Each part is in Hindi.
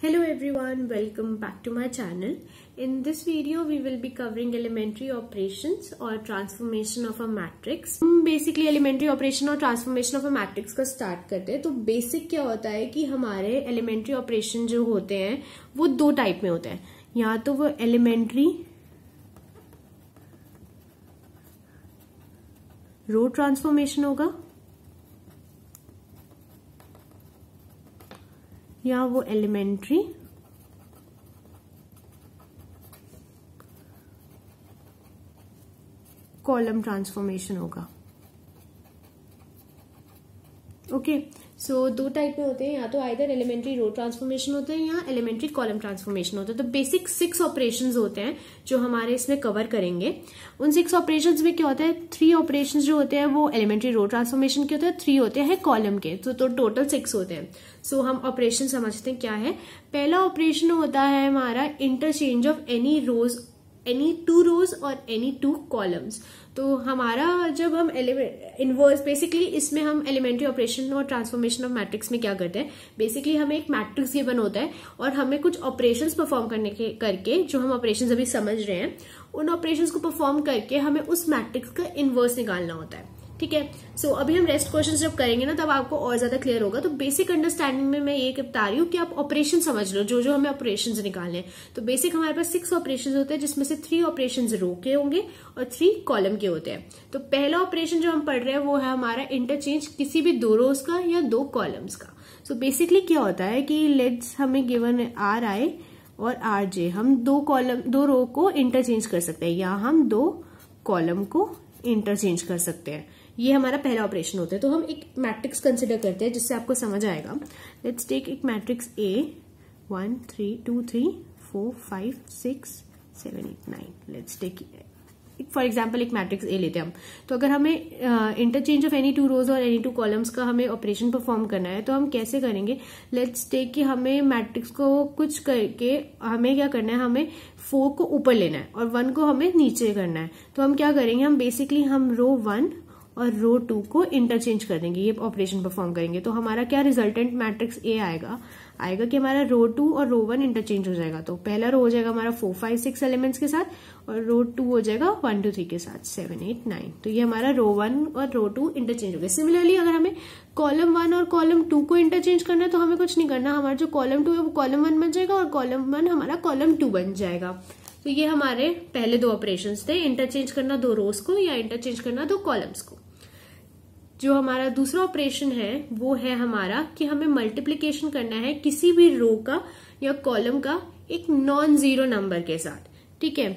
Hello everyone, welcome back to my channel. In this video, we will be covering elementary operations or transformation of a matrix. हम basically elementary operation or transformation of a matrix ka start karte hain to basic kya hota hai ki hamare elementary operation jo hote hain wo do type mein hote hain ya to wo elementary row transformation होगा या वो एलिमेंट्री कॉलम ट्रांसफॉर्मेशन होगा ओके okay. सो so, दो टाइप में होते हैं या तो आइधर एलिमेंट्री रो ट्रांसफॉर्मेशन होते हैं या एलिमेंट्री कॉलम ट्रांसफॉर्मेशन होते हैं तो बेसिक सिक्स ऑपरेशन होते हैं जो हमारे इसमें कवर करेंगे उन सिक्स ऑपरेशन में क्या होता है थ्री ऑपरेशन जो होते हैं वो एलिमेंट्री रो ट्रांसफॉर्मेशन के होते हैं थ्री होते हैं कॉलम के तो, तो टोटल सिक्स होते हैं सो so, हम ऑपरेशन समझते हैं क्या है पहला ऑपरेशन होता है हमारा interchange of any rows any two rows और एनी टू कॉलम्स तो हमारा जब हम इनवर्स बेसिकली इसमें हम एलिमेंट्री ऑपरेशन और ट्रांसफॉर्मेशन ऑफ मैट्रिक्स में क्या करते हैं बेसिकली हमें एक मैट्रिक्स गिवन होता है और हमें कुछ ऑपरेशन परफॉर्म करने के करके जो हम ऑपरेशन अभी समझ रहे हैं उन ऑपरेशन को परफॉर्म करके हमें उस मैट्रिक्स का इन्वर्स निकालना होता है ठीक है सो अभी हम रेस्ट क्वेश्चन जब करेंगे ना तब आपको और ज्यादा क्लियर होगा तो बेसिक अंडरस्टैंडिंग में मैं ये बता रही हूँ कि आप ऑपरेशन समझ लो जो जो हमें ऑपरेशन निकालने तो बेसिक हमारे पास सिक्स ऑपरेशन होते हैं जिसमें से थ्री ऑपरेशन रो के होंगे और थ्री कॉलम के होते हैं तो पहला ऑपरेशन जो हम पढ़ रहे हैं वो है हमारा इंटरचेंज किसी भी दो रोज का या दो कॉलम्स का सो so बेसिकली क्या होता है कि लेट्स हमें गिवन आर आई और आर जे हम दो कॉलम दो रो को इंटरचेंज कर सकते हैं या हम दो कॉलम को इंटरचेंज कर सकते हैं ये हमारा पहला ऑपरेशन होता है तो हम एक मैट्रिक्स कंसिडर करते हैं जिससे आपको समझ आएगा लेट्स टेक एक matrix A one three two three four five six seven eight nine let's take for example एक मैट्रिक्स ए लेते हैं हम तो अगर हमें interchange of any two rows और एनी टू कॉलम्स का हमें ऑपरेशन परफॉर्म करना है तो हम कैसे करेंगे लेट्स टेक कि हमें मैट्रिक्स को कुछ करके हमें क्या करना है हमें फोर को ऊपर लेना है और वन को हमें नीचे करना है तो हम क्या करेंगे हम बेसिकली हम रो वन और रो टू को इंटरचेंज कर देंगे ये ऑपरेशन परफॉर्म करेंगे तो हमारा क्या रिजल्टेंट मैट्रिक्स ए आएगा आएगा कि हमारा रो टू और रो वन इंटरचेंज हो जाएगा तो पहला रो हो जाएगा हमारा फोर फाइव सिक्स एलिमेंट्स के साथ और रो टू हो जाएगा वन टू थ्री के साथ सेवन एट नाइन तो ये हमारा रो वन और रो टू इंटरचेंज हो गया सिमिलरली अगर हमें कॉलम वन और कॉलम टू को इंटरचेंज करना है तो हमें कुछ नहीं करना हमारा जो कॉलम टू है वो कॉलम वन बन जाएगा और कॉलम वन हमारा कॉलम टू बन जाएगा तो ये हमारे पहले दो ऑपरेशंस थे इंटरचेंज करना दो रोज को या इंटरचेंज करना दो कॉलम्स को जो हमारा दूसरा ऑपरेशन है वो है हमारा कि हमें मल्टीप्लीकेशन करना है किसी भी रो का या कॉलम का एक नॉन जीरो नंबर के साथ ठीक है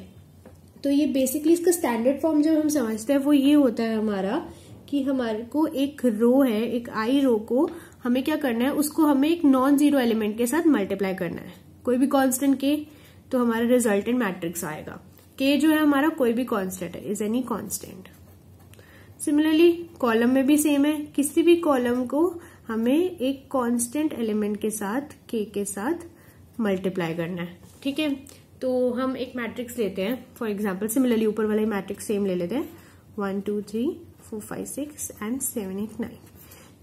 तो ये बेसिकली इसका स्टैंडर्ड फॉर्म जब हम समझते हैं वो ये होता है हमारा कि हमारे को एक रो है एक आई रो को हमें क्या करना है उसको हमें एक नॉन जीरो एलिमेंट के साथ मल्टीप्लाई करना है कोई भी कांस्टेंट के तो हमारा रिजल्टेंट मैट्रिक्स आएगा के जो है हमारा कोई भी कांस्टेंट है is any constant similarly column में भी सेम है किसी भी कॉलम को हमें एक कांस्टेंट एलिमेंट के साथ के के साथ मल्टीप्लाई करना है ठीक है तो हम एक मैट्रिक्स लेते हैं फॉर एग्जाम्पल सिमिलरली ऊपर वाले मैट्रिक्स सेम ले लेते हैं one two three four five six and seven eight nine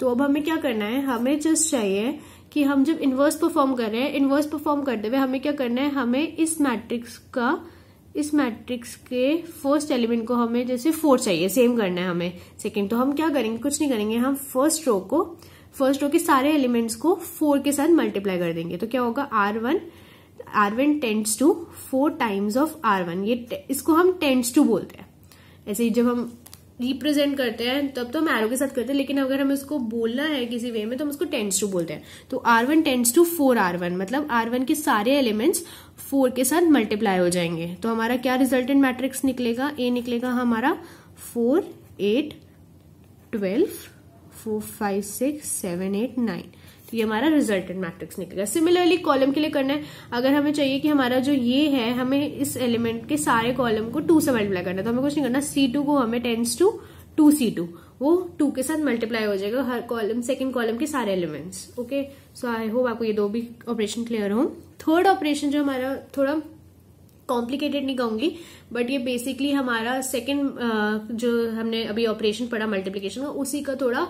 तो अब हमें क्या करना है हमें जस्ट चाहिए कि हम जब इन्वर्स परफॉर्म कर रहे हैं इन्वर्स परफॉर्म करते हुए हमें क्या करना है हमें इस मैट्रिक्स का इस मैट्रिक्स के फर्स्ट एलिमेंट को हमें जैसे फोर चाहिए सेम करना है हमें सेकेंड तो हम क्या करेंगे कुछ नहीं करेंगे हम फर्स्ट रो को फर्स्ट रो के सारे एलिमेंट्स को फोर के साथ मल्टीप्लाई कर देंगे तो क्या होगा R one R one tends to four times of R one ये इसको हम टेंट्स टू बोलते हैं ऐसे ही जब हम रिप्रेजेंट करते हैं तब तो हम एरो के साथ करते हैं लेकिन अगर हमें उसको बोलना है किसी वे में तो हम उसको टेंस टू बोलते हैं तो R one tends to four R one मतलब आर वन के सारे एलिमेंट्स फोर के साथ मल्टीप्लाई हो जाएंगे तो हमारा क्या रिजल्टेंट मैट्रिक्स निकलेगा ए निकलेगा हमारा four eight twelve four five six seven eight nine ये हमारा रिजल्टेंट मैट्रिक्स निकलेगा सिमिलरली कॉलम के लिए करना है अगर हमें चाहिए कि हमारा जो ये है हमें इस एलिमेंट के सारे कॉलम को टू से मल्टीप्लाई करना है तो हमें कुछ नहीं करना सी टू को हमें tends to two C two वो टू के साथ मल्टीप्लाई हो जाएगा हर कॉलम सेकंड कॉलम के सारे elements okay so I hope आपको ये दो भी ऑपरेशन क्लियर हो थर्ड ऑपरेशन जो हमारा थोड़ा कॉम्प्लिकेटेड नहीं कहूंगी बट ये बेसिकली हमारा सेकेंड uh, जो हमने अभी ऑपरेशन पढ़ा मल्टीप्लीकेशन का उसी का थोड़ा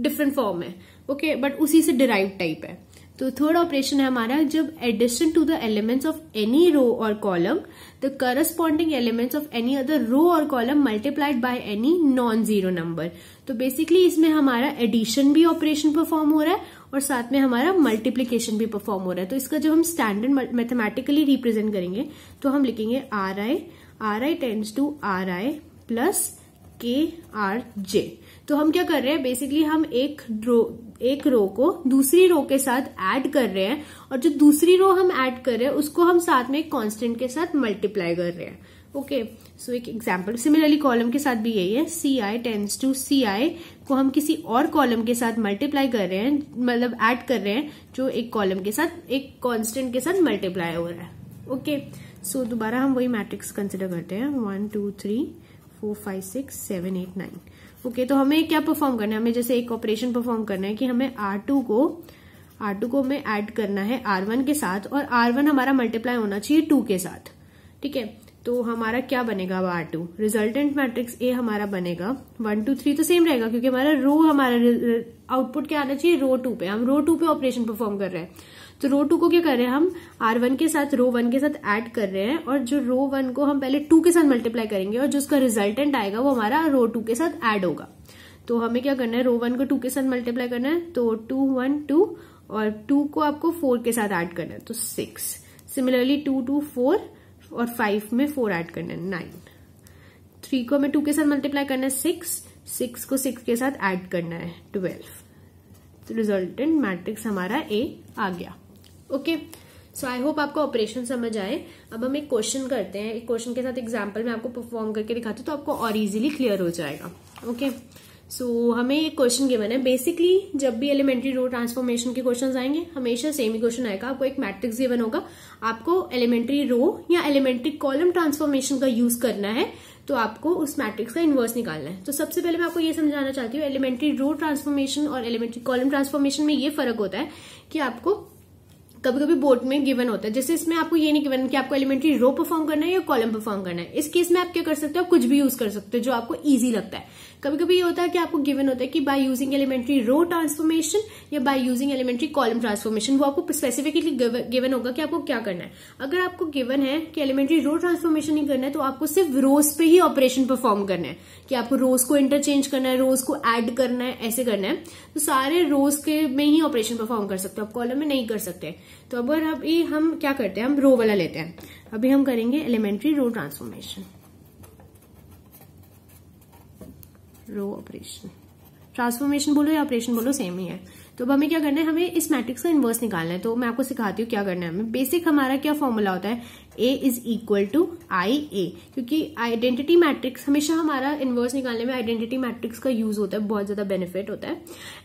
डिफरेंट फॉर्म है ओके okay? बट उसी से डिराइव टाइप है तो थर्ड ऑपरेशन है हमारा जब addition to the elements of any row और column the corresponding elements of any other row और column multiplied by any non zero number तो बेसिकली इसमें हमारा एडिशन भी ऑपरेशन परफॉर्म हो रहा है और साथ में हमारा मल्टीप्लीकेशन भी परफॉर्म हो रहा है तो इसका जब हम स्टैंडर्ड मैथमेटिकली रिप्रेजेंट करेंगे तो हम लिखेंगे R I R I tends to R I plus K R J तो हम क्या कर रहे हैं बेसिकली हम एक रो एक रो को दूसरी रो के साथ ऐड कर रहे हैं और जो दूसरी रो हम ऐड कर रहे हैं उसको हम साथ में एक कॉन्स्टेंट के साथ मल्टीप्लाई कर रहे हैं ओके सो एक एग्जाम्पल सिमिलरली कॉलम के साथ भी यही है सी आई टेंस टू सी आई को हम किसी और कॉलम के साथ मल्टीप्लाई कर रहे हैं मतलब ऐड कर रहे हैं जो एक कॉलम के साथ एक कॉन्स्टेंट के साथ मल्टीप्लाई हो रहा है ओके okay. सो so, दोबारा हम वही मैट्रिक्स कंसिडर करते हैं one two three four five six seven eight nine okay तो हमें क्या परफॉर्म करना है हमें जैसे एक ऑपरेशन परफॉर्म करना है कि हमें आर टू को आर टू को हमें ऐड करना है आर वन के साथ और आर वन हमारा मल्टीप्लाई होना चाहिए टू के साथ ठीक है तो हमारा क्या बनेगा अब R two resultant matrix A हमारा बनेगा वन टू थ्री तो सेम रहेगा क्योंकि हमारा रो हमारा आउटपुट क्या आना चाहिए रो टू पे हम रो टू पे ऑपरेशन परफॉर्म कर रहे हैं तो रो टू को क्या कर रहे हैं हम आर वन के साथ रो वन के साथ ऐड कर रहे हैं और जो रो वन को हम पहले टू के साथ मल्टीप्लाई करेंगे और जो उसका रिजल्टेंट आएगा वो हमारा रो टू के साथ ऐड होगा तो हमें क्या करना है रो वन को टू के साथ मल्टीप्लाई करना है तो टू वन टू और टू को आपको फोर के साथ ऐड करना है तो six similarly two two four और फाइव में फोर ऐड करना है नाइन थ्री को हमें टू के साथ मल्टीप्लाई करना है सिक्स सिक्स को सिक्स के साथ ऐड करना है ट्वेल्व तो रिजल्टेंट मैट्रिक्स हमारा ए आ गया ओके सो आई होप आपको ऑपरेशन समझ आए अब हम एक क्वेश्चन करते हैं एक क्वेश्चन के साथ एग्जाम्पल मैं आपको परफॉर्म करके दिखाती हूँ तो आपको और इजिली क्लियर हो जाएगा ओके okay? सो so, हमें एक क्वेश्चन गिवन है बेसिकली जब भी एलिमेंट्री रो ट्रांसफॉर्मेशन के क्वेश्चन आएंगे हमेशा सेम ही क्वेश्चन आएगा आपको एक मैट्रिक्स गिवन होगा आपको एलिमेंट्री रो या एलिमेंट्री कॉलम ट्रांसफॉर्मेशन का यूज करना है तो आपको उस मैट्रिक्स का इन्वर्स निकालना है तो सबसे पहले मैं आपको ये समझाना चाहती हूँ एलिमेंट्री रो ट्रांसफॉर्मेशन और एलिमेंट्री कॉलम ट्रांसफॉर्मेशन में ये फर्क होता है कि आपको कभी कभी बोर्ड में गिवन होता है जैसे इसमें आपको ये नहीं गिवन कि आपको एलिमेंट्री रो परफॉर्म करना है या कॉलम परफॉर्म करना है इस केस में आप क्या कर सकते हो कुछ भी यूज कर सकते हो जो आपको ईजी लगता है कभी कभी ये होता है कि आपको गिवन होता है कि by using elementary row transformation या by using elementary column transformation वो आपको स्पेसिफिकली गिवन होगा कि आपको क्या करना है अगर आपको गिवन है कि एलिमेंट्री रो ट्रांसफॉर्मेशन ही करना है तो आपको सिर्फ रोज पे ही ऑपरेशन परफॉर्म करना है कि आपको रोज को इंटरचेंज करना है रोज को एड करना है ऐसे करना है तो सारे रोज के में ही ऑपरेशन परफॉर्म कर सकते हो आप कॉलम में नहीं कर सकते तो अब अभी हम क्या करते हैं हम रो वाला लेते हैं अभी हम करेंगे elementary row transformation row operation transformation बोलो या ऑपरेशन बोलो सेम ही है तो अब हमें क्या करना है हमें इस मैट्रिक्स का इन्वर्स निकालना है तो मैं आपको सिखाती हूँ क्या करना है हमें बेसिक हमारा क्या फॉर्मूला होता है A is equal to I A क्योंकि आइडेंटिटी मैट्रिक्स हमेशा हमारा इन्वर्स निकालने में आइडेंटिटी मैट्रिक्स का यूज होता है बहुत ज्यादा बेनिफिट होता है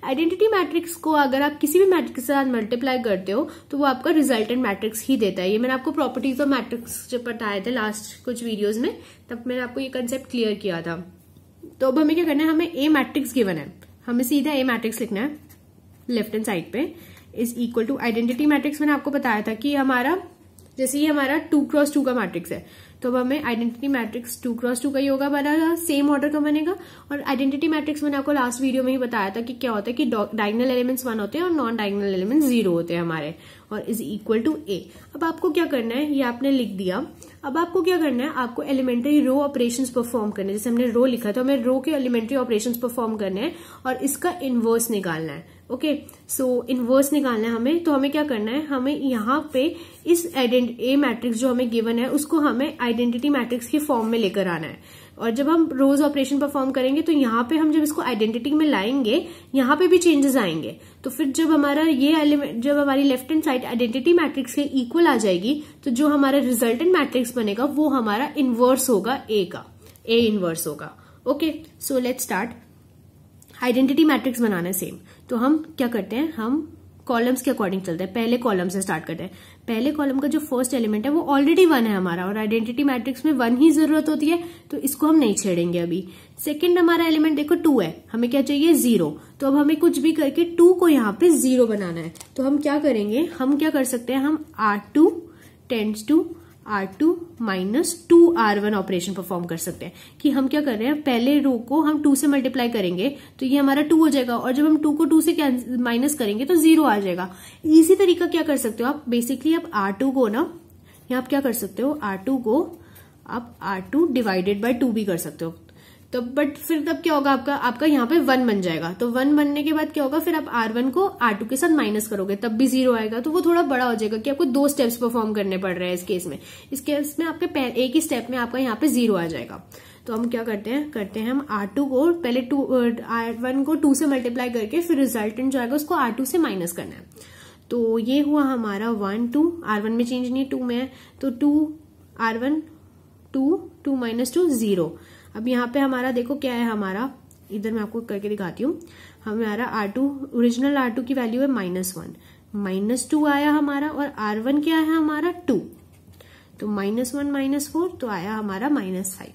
आइडेंटिटी मैट्रिक्स को अगर आप किसी भी मैट्रिक्स के साथ मल्टीप्लाई करते हो तो वो आपका रिजल्टेंट मैट्रिक्स ही देता है ये मैंने आपको प्रॉपर्टीज ऑफ मैट्रिक्स जब बताए थे लास्ट कुछ वीडियोज में तब मैंने आपको ये कंसेप्ट क्लियर किया था तो अब हमें क्या करना है हमें ए मैट्रिक्स गिवन है हमें सीधा ए मैट्रिक्स लिखना है लेफ्ट हैंड साइड पे is equal to identity matrix मैंने आपको बताया था कि हमारा जैसे ये हमारा टू क्रॉस टू का मैट्रिक्स है तो अब हमें identity matrix two cross two का ही होगा बना सेम ऑर्डर का बनेगा और आइडेंटिटी मैट्रिक्स मैंने आपको लास्ट वीडियो में ही बताया था कि क्या होता है कि डायगनल एलिमेंट्स वन होते हैं और नॉन डायगनल एलिमेंट्स जीरो होते हैं हमारे और इज इक्वल टू ए अब आपको क्या करना है ये आपने लिख दिया अब आपको क्या करना है आपको एलिमेंट्री रो ऑपरेशन परफॉर्म करने जैसे हमने रो लिखा तो हमें रो के एलिमेंट्री ऑपरेशन परफॉर्म करने हैं और इसका इन्वर्स निकालना है ओके सो इन्वर्स निकालना है हमें तो हमें क्या करना है हमें यहाँ पे इस ए मैट्रिक्स जो हमें गिवन है उसको हमें आइडेंटिटी मैट्रिक्स के फॉर्म में लेकर आना है और जब हम रोज ऑपरेशन परफॉर्म करेंगे तो यहाँ पे हम जब इसको आइडेंटिटी में लाएंगे यहाँ पे भी चेंजेस आएंगे तो फिर जब हमारा ये एलिमेंट जब हमारी left hand side identity matrix के इक्वल आ जाएगी तो जो हमारा रिजल्टेंट मैट्रिक्स बनेगा वो हमारा इन्वर्स होगा ए का ए इन्वर्स होगा okay so let start identity matrix बनाना सेम तो हम क्या करते हैं हम कॉलम्स के अकॉर्डिंग चलते हैं पहले कॉलम से स्टार्ट करते हैं पहले कॉलम का जो फर्स्ट एलिमेंट है वो ऑलरेडी वन है हमारा और आइडेंटिटी मैट्रिक्स में वन ही जरूरत होती है तो इसको हम नहीं छेड़ेंगे अभी सेकेंड हमारा एलिमेंट देखो टू है हमें क्या चाहिए जीरो तो अब हमें कुछ भी करके टू को यहाँ पे जीरो बनाना है तो हम क्या करेंगे हम क्या कर सकते हैं हम R two tends to R two minus two R one operation perform कर सकते हैं कि हम क्या कर रहे हैं पहले रो को हम टू से मल्टीप्लाई करेंगे तो ये हमारा टू हो जाएगा और जब हम टू को टू से माइनस करेंगे तो जीरो आ जाएगा इसी तरीका क्या कर सकते हो आप बेसिकली आप आर टू को ना यहाँ आप क्या कर सकते हो आर टू को आप R two divided by two भी कर सकते हो तो बट फिर तब क्या होगा आपका आपका यहाँ पे वन बन जाएगा तो वन बनने के बाद क्या होगा फिर आप आर वन को आर टू के साथ माइनस करोगे तब भी जीरो आएगा तो वो थोड़ा बड़ा हो जाएगा कि आपको दो स्टेप्स परफॉर्म करने पड़ रहे हैं इस केस में इस केस में आपके एक ही स्टेप में आपका यहाँ पे जीरो आ जाएगा तो हम क्या करते हैं करते हैं हम आर टू को पहले टू आर वन को टू से मल्टीप्लाई करके फिर रिजल्टेंट जो आएगा उसको आर टू से माइनस करना है तो ये हुआ हमारा वन टू आर वन में चेंज नहीं टू में है तो two R one two two minus two zero अब यहाँ पे हमारा देखो क्या है हमारा इधर मैं आपको करके दिखाती हूँ हमारा R two original R two की वैल्यू है माइनस वन माइनस टू आया हमारा और आर वन क्या है हमारा टू तो माइनस वन माइनस फोर तो आया हमारा माइनस फाइव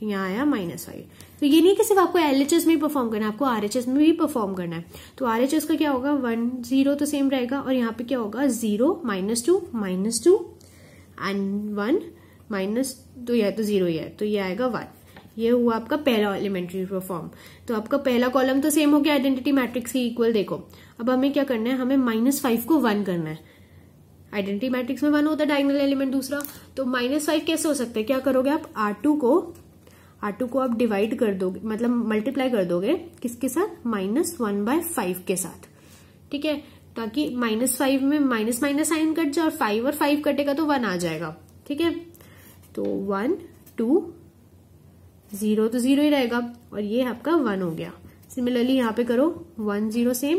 तो यहाँ आया माइनस फाइव तो ये नहीं कि सिर्फ आपको एल में ही परफॉर्म करना है आपको आर में भी परफॉर्म करना है तो आर का क्या होगा वन जीरो तो सेम रहेगा और यहाँ पे क्या होगा zero minus two minus two and one minus तो यह तो जीरो ही है तो ये आएगा वन ये हुआ आपका पहला एलिमेंट्री फॉर्म तो आपका पहला कॉलम तो सेम हो गया आइडेंटिटी मैट्रिक्स की इक्वल देखो अब हमें क्या करना है हमें माइनस फाइव को वन करना है आइडेंटिटी मैट्रिक्स में वन होता है डायगनल एलिमेंट दूसरा तो माइनस फाइव कैसे हो सकता है क्या करोगे आप आर टू को आर टू को आप डिवाइड कर दोगे मतलब मल्टीप्लाई कर दोगे किसके साथ माइनस वन बाय फाइव के साथ ठीक है ताकि माइनस फाइव में माइनस माइनस साइन कट जाए और फाइव और फाइव कटेगा तो वन आ जाएगा ठीक है तो वन टू जीरो तो जीरो ही रहेगा और ये आपका वन हो गया सिमिलरली यहाँ पे करो वन जीरो सेम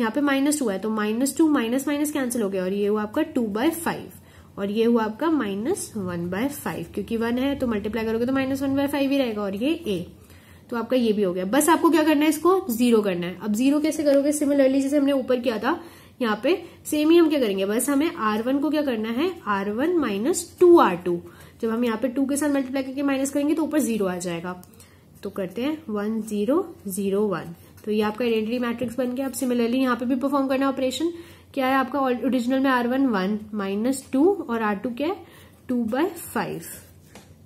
यहाँ पे माइनस टू है तो minus two minus minus cancel हो गया और ये हुआ आपका टू बाय फाइव और ये हुआ आपका माइनस वन बाय फाइव क्योंकि वन है तो मल्टीप्लाई करोगे तो माइनस वन बाय फाइव ही रहेगा और ये ए तो आपका ये भी हो गया बस आपको क्या करना है इसको जीरो करना है अब जीरो कैसे करोगे सिमिलरली जैसे हमने ऊपर किया था यहाँ पे सेम ही हम क्या करेंगे बस हमें आर वन को क्या करना है R one minus two R two जब हम यहाँ पे टू के साथ मल्टीप्लाई करके माइनस करेंगे तो ऊपर जीरो आ जाएगा तो करते हैं वन जीरो जीरो वन तो ये आपका आइडेंटिटी मैट्रिक्स बन गया अब सिमिलरली यहाँ पे भी परफॉर्म करना ऑपरेशन क्या है आपका ओरिजिनल में R one one minus two और आर टू क्या है टू बाय फाइव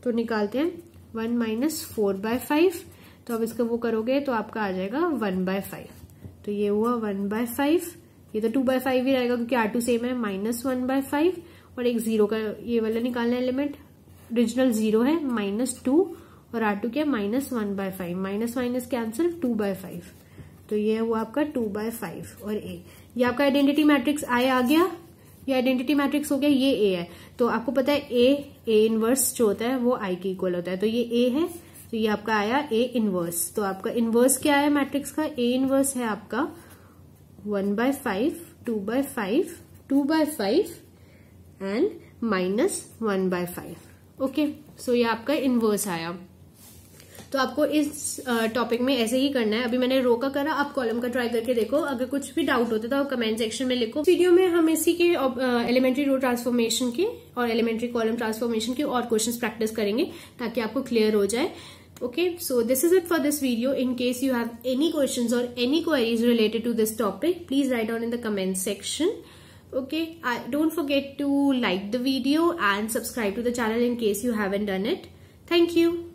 तो निकालते हैं one minus four by five तो अब इसका वो करोगे तो आपका आ जाएगा वन बाय फाइव तो ये हुआ वन बाय फाइव ये तो टू बाय फाइव ही रहेगा क्योंकि आर टू सेम है माइनस वन बाय फाइव और एक जीरो का ये वाला निकालना एलिमेंट ओरिजिनल जीरो है माइनस टू और आर टू क्या minus one by five minus minus answer two by five तो ये हुआ आपका टू बाय फाइव और ए ये आपका आइडेंटिटी मैट्रिक्स आई आ गया ये आइडेंटिटी मैट्रिक्स हो गया ये ए है तो आपको पता है ए ए इनवर्स जो होता है वो आई के इक्वल होता है तो ये ए है तो ये आपका आया ए इनवर्स तो आपका इनवर्स क्या है मैट्रिक्स का ए इनवर्स है आपका one by five two by five two by five and minus one by five okay so ये आपका इनवर्स आया तो आपको इस टॉपिक में ऐसे ही करना है अभी मैंने रो का करा आप कॉलम का ट्राई करके देखो अगर कुछ भी डाउट होता तो आप कमेंट सेक्शन में लिखो वीडियो में हम इसी के एलिमेंट्री रो ट्रांसफॉर्मेशन के और एलिमेंट्री कॉलम ट्रांसफॉर्मेशन के और क्वेश्चन प्रैक्टिस करेंगे ताकि आपको क्लियर हो जाए okay so this is it for this video in case you have any question or any queries related to this topic please write on in the comment section okay I, uh, don't forget to like the video and subscribe to the channel in case you haven't done it thank you